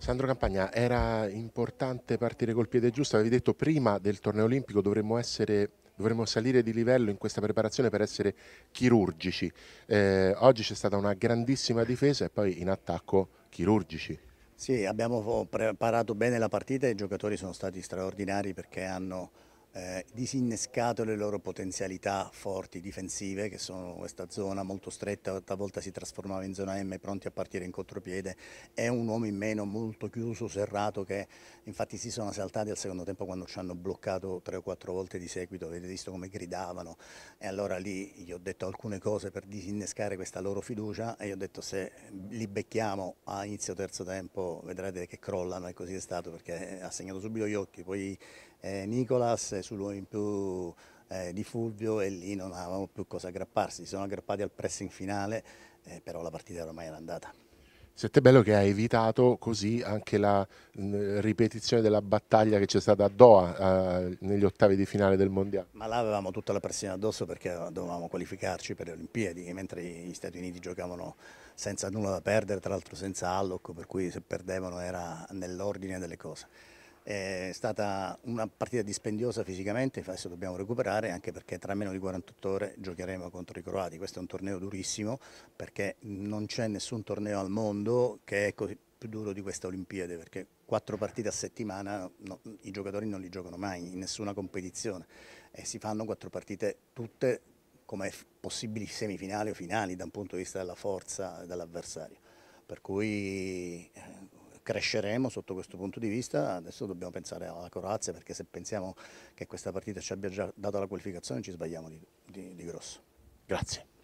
Sandro Campagna, era importante partire col piede giusto, avevi detto prima del torneo olimpico dovremmo, essere, dovremmo salire di livello in questa preparazione per essere chirurgici. Eh, oggi c'è stata una grandissima difesa e poi in attacco chirurgici. Sì, abbiamo oh, preparato bene la partita e i giocatori sono stati straordinari perché hanno eh, disinnescato le loro potenzialità forti difensive che sono questa zona molto stretta, talvolta si trasformava in zona M pronti a partire in contropiede, è un uomo in meno molto chiuso, serrato che infatti si sono saltati al secondo tempo quando ci hanno bloccato tre o quattro volte di seguito, avete visto come gridavano e allora lì gli ho detto alcune cose per disinnescare questa loro fiducia e io ho detto se li becchiamo a inizio terzo tempo vedrete che crollano e così è stato perché ha segnato subito gli occhi, poi eh, Nicolas, eh, sull'uomo in più eh, di Fulvio e lì non avevamo più cosa aggrapparsi, si sono aggrappati al pressing finale, eh, però la partita ormai era andata. Siete bello che ha evitato così anche la mm, ripetizione della battaglia che c'è stata a Doha eh, negli ottavi di finale del Mondiale. Ma là avevamo tutta la pressione addosso perché dovevamo qualificarci per le Olimpiadi, mentre gli Stati Uniti giocavano senza nulla da perdere, tra l'altro senza Alloc, per cui se perdevano era nell'ordine delle cose. È stata una partita dispendiosa fisicamente, adesso dobbiamo recuperare anche perché tra meno di 48 ore giocheremo contro i croati. Questo è un torneo durissimo perché non c'è nessun torneo al mondo che è così più duro di questa Olimpiade perché quattro partite a settimana no, i giocatori non li giocano mai in nessuna competizione e si fanno quattro partite tutte come possibili semifinali o finali da un punto di vista della forza dell'avversario. Per cui cresceremo sotto questo punto di vista, adesso dobbiamo pensare alla Croazia perché se pensiamo che questa partita ci abbia già dato la qualificazione ci sbagliamo di, di, di grosso. Grazie.